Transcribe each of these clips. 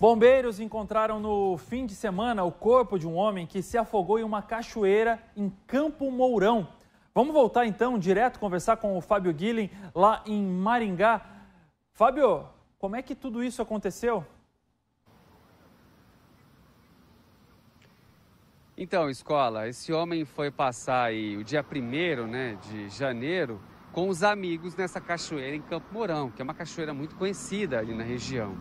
Bombeiros encontraram no fim de semana o corpo de um homem que se afogou em uma cachoeira em Campo Mourão. Vamos voltar então direto conversar com o Fábio Guilhem lá em Maringá. Fábio, como é que tudo isso aconteceu? Então, escola, esse homem foi passar aí o dia 1 né, de janeiro com os amigos nessa cachoeira em Campo Mourão, que é uma cachoeira muito conhecida ali na região.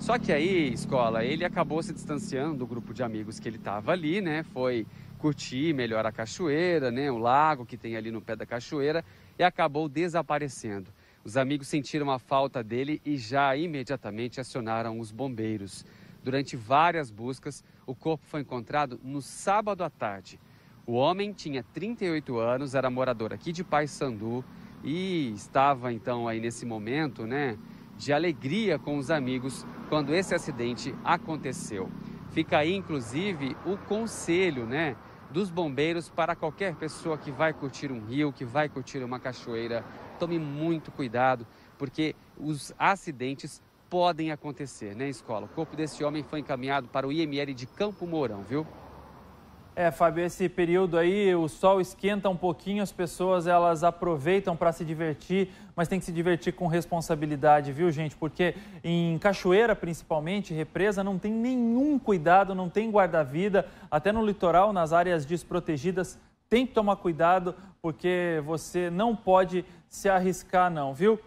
Só que aí, escola, ele acabou se distanciando do grupo de amigos que ele estava ali, né? Foi curtir melhor a cachoeira, né? O lago que tem ali no pé da cachoeira e acabou desaparecendo. Os amigos sentiram a falta dele e já imediatamente acionaram os bombeiros. Durante várias buscas, o corpo foi encontrado no sábado à tarde. O homem tinha 38 anos, era morador aqui de Paysandu e estava então aí nesse momento, né? de alegria com os amigos quando esse acidente aconteceu. Fica aí, inclusive, o conselho, né? Dos bombeiros para qualquer pessoa que vai curtir um rio, que vai curtir uma cachoeira. Tome muito cuidado, porque os acidentes podem acontecer, né, escola? O corpo desse homem foi encaminhado para o IML de Campo Mourão, viu? É, Fábio, esse período aí o sol esquenta um pouquinho, as pessoas elas aproveitam para se divertir, mas tem que se divertir com responsabilidade, viu, gente? Porque em cachoeira, principalmente, represa, não tem nenhum cuidado, não tem guarda-vida, até no litoral, nas áreas desprotegidas, tem que tomar cuidado, porque você não pode se arriscar, não, viu?